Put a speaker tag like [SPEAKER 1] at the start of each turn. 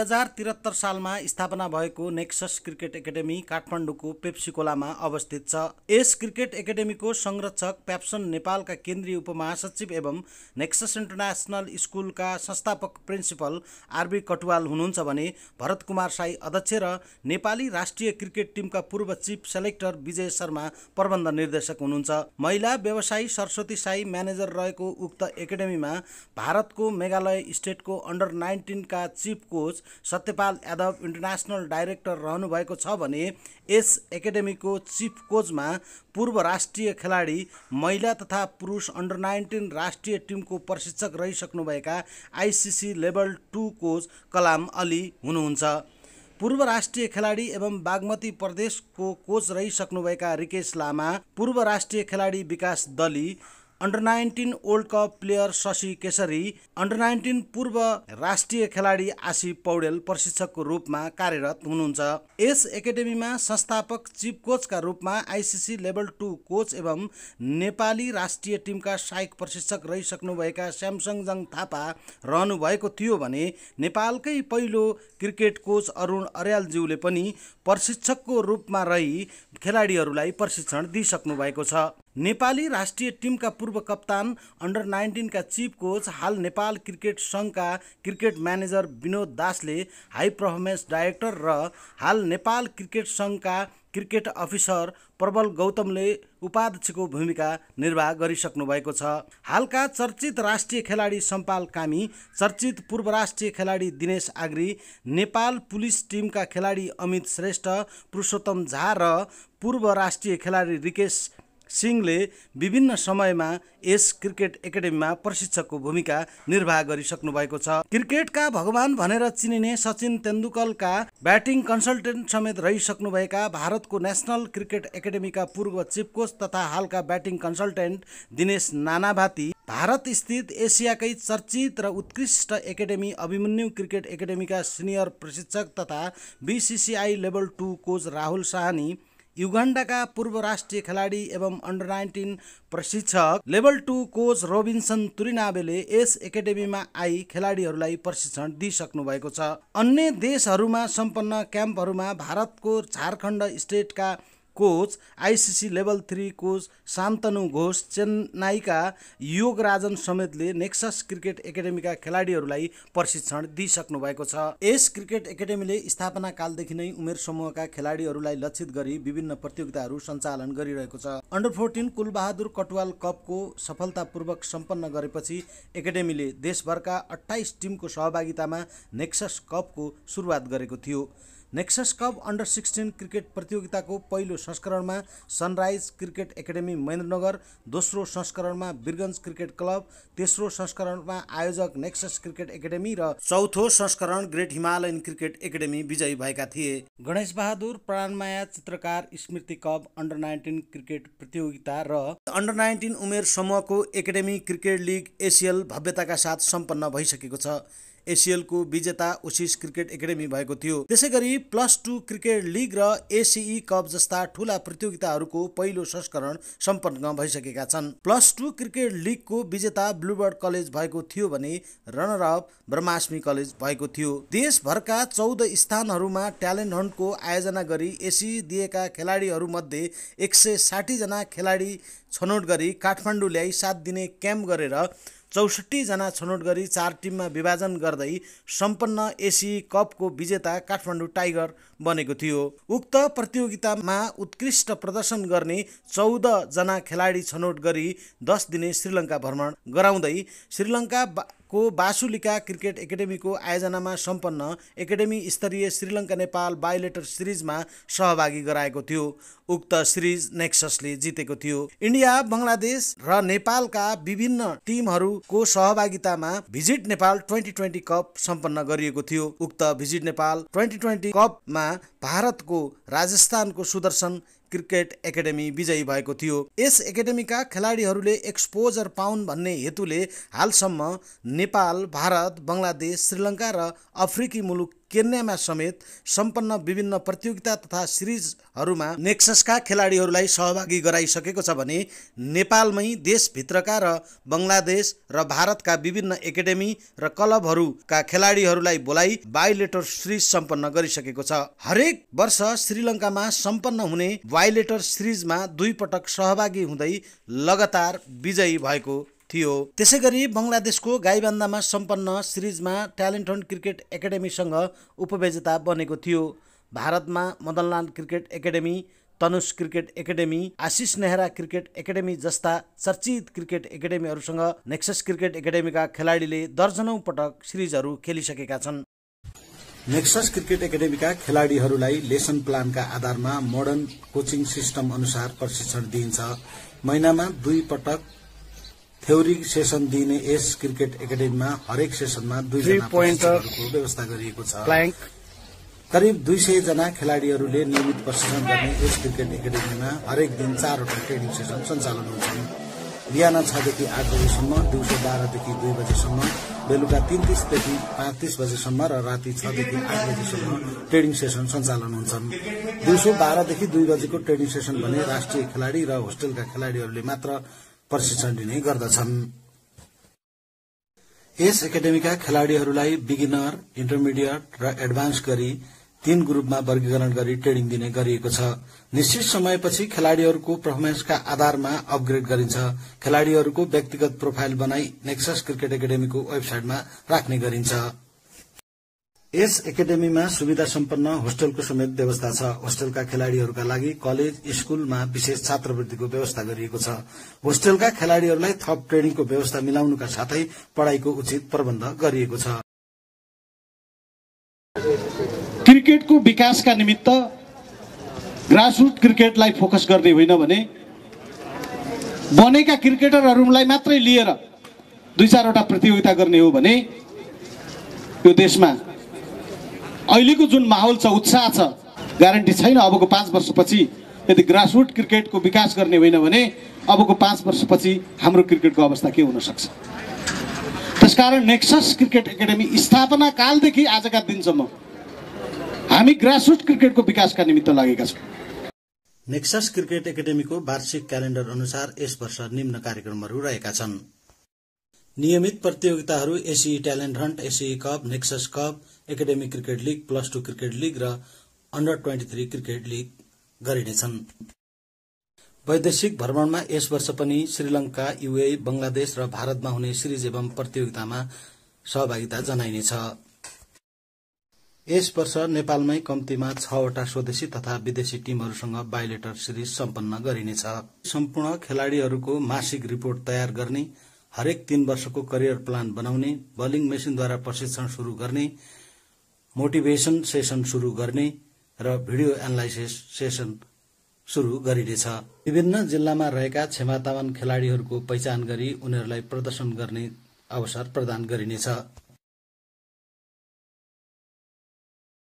[SPEAKER 1] हजार त्रिहत्तर सालमा स्थापना भएको नेक्सस क्रिकेट एकाडेमी काठमाडौँको पेप्सिकोलामा अवस्थित छ यस क्रिकेट एकाडेमीको संरक्षक प्याप्सन नेपालका केन्द्रीय उपमहासचिव एवं नेक्सस इन्टरनेसनल स्कुलका संस्थापक प्रिन्सिपल आरबी कटुवाल हुनुहुन्छ भने भरत कुमार साई अध्यक्ष र नेपाली राष्ट्रिय क्रिकेट टिमका पूर्व चिफ सेलेक्टर विजय शर्मा प्रबन्ध निर्देशक हुनुहुन्छ महिला व्यवसायी सरस्वती साई म्यानेजर रहेको उक्त एकाडेमीमा भारतको मेघालय स्टेटको अन्डर नाइन्टिनका chief coach Satyapal Yadav international director रहनुभएको छ भने यस एकाडेमीको चिफ कोचमा पूर्व राष्ट्रिय खेलाडी महिला तथा पुरुष अन्डर नाइन्टिन राष्ट्रिय टिमको प्रशिक्षक रहिसक्नुभएका ICC level two coach Kalam Ali हुनुहुन्छ पूर्व राष्ट्रिय खेलाडी एवं बागमती प्रदेशको कोच रहिसक्नुभएका रिकेश लामा पूर्व राष्ट्रिय खेलाडी Vikas Dali under nineteen world cup player Shashi Kesari under nineteen पूर्व राष्ट्रिय खेलाडी आशी पौडेल प्रशिक्षकको रूपमा कार्यरत हुनुहुन्छ यस एकाडेमीमा संस्थापक चिफ कोचका रूपमा आइसिसी लेभल टू कोच एवं नेपाली राष्ट्रिय टिमका सहायक प्रशिक्षक रहिसक्नुभएका स्यामसङजङ थापा रहनुभएको थियो भने नेपालकै पहिलो क्रिकेट कोच अरुण अर्यालज्यूले पनि प्रशिक्षकको रूपमा रही खेलाडीहरूलाई प्रशिक्षण दिइसक्नु भएको छ नेपाली राष्ट्रिय टिमका पूर्व कप्तान अन्डर नाइन्टिनका चिफ कोच हाल नेपाल क्रिकेट सङ्घका क्रिकेट म्यानेजर विनोद दासले हाई पर्फर्मेन्स डाइरेक्टर र हाल नेपाल क्रिकेट सङ्घका क्रिकेट अफिसर प्रबल गौतमले उपाध्यक्षको भूमिका निर्वाह गरिसक्नु भएको छ हालका चर्चित राष्ट्रिय खेलाडी सम्पाल कामी चर्चित पूर्व राष्ट्रिय खेलाडी दिनेश आग्री नेपाल पुलिस टिमका खेलाडी अमित श्रेष्ठ पुरुषोत्तम झा र पूर्व राष्ट्रिय खेलाडी रिकेश सिंहले विभिन्न समयमा यस क्रिकेट एकाडेमीमा प्रशिक्षकको भूमिका निर्वाह गरिसक्नु भएको छ क्रिकेटका भगवान भनेर चिनिने सचिन तेन्दुलकरका ब्याटिङ कन्सल्टेन्ट समेत रहिसक्नुभएका भारतको नेसनल क्रिकेट एकाडेमीका पूर्व चिफ कोच तथा हालका ब्याटिङ कन्सल्टेन्ट दिनेश नानाभाती भारत स्थित एसियाकै चर्चित र उत्कृष्ट एकाडेमी अभिमन्यु क्रिकेट एकाडेमीका सिनियर प्रशिक्षक तथा BCCI level two coach Rahul Sahni युगाण्डाका पूर्व राष्ट्रिय खेलाडी एवं अन्डर नाइन्टिन प्रशिक्षक लेभल टू कोच रोबिन्सन तुरिनाबेले यस एकाडेमीमा आई खेलाडीहरूलाई प्रशिक्षण दिइसक्नु भएको छ अन्य देशहरूमा सम्पन्न क्याम्पहरूमा भारतको झारखण्ड स्टेटका coach ICC level three coach Shantanu Ghosh चेन्नाईका योगराजन समेतले नेक्सस क्रिकेट एकाडेमीका खेलाडीहरूलाई प्रशिक्षण दिइसक्नु भएको छ यस क्रिकेट एकाडेमीले स्थापना कालदेखि नै उमेर समूहका खेलाडीहरूलाई लक्षित गरी विभिन्न प्रतियोगिताहरू सञ्चालन गरिरहेको छ अन्डर फोर्टिन कुलबहादुर कटवाल कपको सफलतापूर्वक सम्पन्न गरेपछि एकाडेमीले देशभरका अठाइस टिमको सहभागितामा नेक्सस कपको सुरुवात गरेको थियो Nexus cup under sixteen cricket प्रतियोगिताको पहिलो संस्करणमा सनराइज क्रिकेट एकाडेमी महेन्द्रनगर दोस्रो संस्करणमा बिरगन्ज क्रिकेट क्लब तेस्रो संस्करणमा आयोजक नेक्सस क्रिकेट एकाडेमी र चौथो संस्करण ग्रेट हिमालयन क्रिकेट एकाडेमी विजयी भएका थिए Ganesh Bahadur Pranmaya Chitrakar Smriti cup under nineteen cricket प्रतियोगिता र अन्डर नाइन्टिन उमेर समूहको एकाडेमी क्रिकेट लिग एसियल भव्यताका साथ सम्पन्न भइसकेको छ एसिएलको विजेता ओसिस क्रिकेट एकाडेमी भएको थियो त्यसै गरी प्लस टू क्रिकेट लिग र एसिई कप जस्ता ठुला प्रतियोगिताहरूको पहिलो संस्करण सम्पन्न भइसकेका छन् प्लस टू क्रिकेट लिगको विजेता ब्लुबर्ड कलेज भएको थियो भने रनरअप ब्रह्माष्टमी कलेज भएको थियो देशभरका चौध स्थानहरूमा ट्यालेन्ट हन्टको आयोजना गरी एसी दिएका खेलाडीहरूमध्ये एक सय साठीजना खेलाडी छनौट गरी काठमाडौँ ल्याई सात दिने क्याम्प गरेर चौसठीजना छनौट गरी चार टिममा विभाजन गर्दै सम्पन्न एसी कपको विजेता काठमाडौँ टाइगर बनेको थियो उक्त प्रतियोगितामा उत्कृष्ट प्रदर्शन गर्ने चौध जना खेलाडी छनौट गरी दस दिने श्रीलङ्का भ्रमण गराउँदै श्रीलङ्का को बासुलिका क्रिकेट एकाडेमीको आयोजनामा सम्पन्न एकाडेमी स्तरीय श्रीलङ्का नेपाल बायोलेटर सिरिजमा सहभागी गराएको थियो उक्त सिरिज नेक्ससले जितेको थियो इन्डिया बङ्गलादेश र नेपालका विभिन्न टिमहरूको सहभागितामा visit Nepal twenty twenty cup सम्पन्न गरिएको थियो उक्त भिजिट नेपाल ट्वेन्टी ट्वेन्टी कपमा भारतको राजस्थानको सुदर्शन क्रिकेट एकाडेमी विजयी भएको थियो यस एकाडेमीका खेलाडीहरूले एक्सपोजर पाउन् भन्ने हेतुले हालसम्म नेपाल भारत बङ्गलादेश श्रीलङ्का र अफ्रिकी मुलुक केन्यामा समेत सम्पन्न विभिन्न प्रतियोगिता तथा सिरिजहरूमा नेक्ससका खेलाडीहरूलाई सहभागी गराइसकेको छ भने नेपालमै देशभित्रका र बङ्गलादेश र भारतका विभिन्न एकाडेमी र क्लबहरूका खेलाडीहरूलाई बोलाइ बायोलेटर सिरिज सम्पन्न गरिसकेको छ हरेक वर्ष श्रीलङ्कामा सम्पन्न हुने बायोलेटर सिरिजमा दुई पटक सहभागी हुँदै लगातार विजयी भएको थियो त्यसै गरी बङ्गलादेशको गाईबान्धामा सम्पन्न सिरिजमा हन्ट क्रिकेट एकाडेमीसँग उपभेजता बनेको थियो भारतमा Madanlal cricket academy Tanush cricket academy Ashish Nehra cricket academy जस्ता चर्चित क्रिकेट एकाडेमीहरूसँग नेक्सस क्रिकेट एकाडेमीका खेलाडीले दर्जनौं पटक सिरिजहरू खेलिसकेका छन् नेक्सस क्रिकेट एकाडेमीका खेलाडीहरूलाई लेसन प्लानका आधारमा मोडर्न कोचिङ सिस्टम अनुसार प्रशिक्षण दिइन्छ महिनामा दुई पटक थ्योरी सेसन दिने यस क्रिकेट एकाडेमीमा हरेक सेसनमा दुईजना पोइन्टहरूको व्यवस्था गरिएको छ करिब दुई सय जना खेलाड़ीहरूले नियमित प्रशिक्षण गर्ने यस क्रिकेट एकाडेमीमा हरेक दिन चारवटा ट्रेनिङ सेसन सञ्चालन हुन्छन् बिहान छदेखि आठ बजेसम्म दिउँसो बाह्रदेखि दुई बजेसम्म बेलुका तीन तीसदेखि पाँच तिस बजेसम्म र राति छदेखि आठ बजेसम्म ट्रेनिङ सेसन सञ्चालन हुन्छन् दिउँसो बाह्रदेखि दुई बजेको ट्रेनिङ सेसन भने राष्ट्रिय खेलाड़ी र होस्टेलका खेलाड़ीहरूले मात्र प्रशिक्षण लिने गर्दछन् यस एकाडेमीका खेलाड़ीहरूलाई बिगिनर इन्टरमिडिएट र एडभान्स गरी तीन ग्रुपमा वर्गीकरण गरी ट्रेनिङ दिने गरिएको छ निश्चित समयपछि खेलाड़ीहरूको पर्फर्मेन्सका आधारमा अपग्रेड गरिन्छ खेलाड़ीहरूको व्यक्तिगत प्रोफाइल बनाई नेक्सस क्रिकेट एकाडेमीको वेबसाइटमा राख्ने गरिन्छ यस एकाडेमीमा सुविधा सम्पन्न होस्टेलको समेत व्यवस्था छ होस्टेलका खेलाड़ीहरूका लागि कलेज स्कूलमा विशेष छात्रवृत्तिको व्यवस्था गरिएको छ होस्टेलका खेलाड़ीहरूलाई थप ट्रेनिङको व्यवस्था मिलाउनुका साथै पढ़ाईको उचित प्रबन्ध गरिएको छ क्रिकेटको विकासका निमित्त ग्रासरुट क्रिकेटलाई फोकस गर्ने होइन भने बनेका क्रिकेटरहरूलाई मात्रै लिएर दुई चारवटा प्रतियोगिता गर्ने हो भने यो देशमा अहिलेको जुन माहौल छ उत्साह छ ग्यारेन्टी छैन अबको पाँच वर्षपछि यदि ग्रासरुट क्रिकेटको विकास गर्ने होइन भने अबको पाँच वर्षपछि हाम्रो क्रिकेटको अवस्था के हुनसक्छ त्यसकारण नेक्सस क्रिकेट एकाडेमी स्थापना कालदेखि आजका दिनसम्म हामी ग्रासरुट क्रिकेटको विकासका निमित्त लागेका छौँ नेक्सस क्रिकेट एकाडेमीको वार्षिक क्यालेन्डर अनुसार यस वर्ष निम्न कार्यक्रमहरू रहेका छन् नियमित प्रतियोगिताहरू AC talent hunt AC cup Nexus cup academy cricket league plus two cricket league र under twenty three cricket league गरिनेछन् वैदेशिक भ्रमणमा यस वर्ष पनि श्रीलंका युए बंगलादेश र भारतमा हुने सिरिज एवं प्रतियोगितामा सहभागिता जनाइनेछ यस वर्ष नेपालमै कम्तीमा छवटा स्वदेशी तथा विदेशी टीमहरूसँग बायोलेटर सिरिज सम्पन्न गरिनेछ सम्पूर्ण खेलाड़ीहरूको मासिक रिपोर्ट तयार गर्ने हरेक तीन वर्षको करियर प्लान बनाउने बलिङ मेसिनद्वारा प्रशिक्षण शुरू गर्ने मोटिभेसन सेसन शुरू गर्ने र भिडियो एनालाइसिस सेसन शुरू गरिनेछ विभिन्न जिल्लामा रहेका क्षमतावान खेलाड़ीहरूको पहिचान गरी उनीहरूलाई प्रदर्शन गर्ने अवसर प्रदान गरिनेछ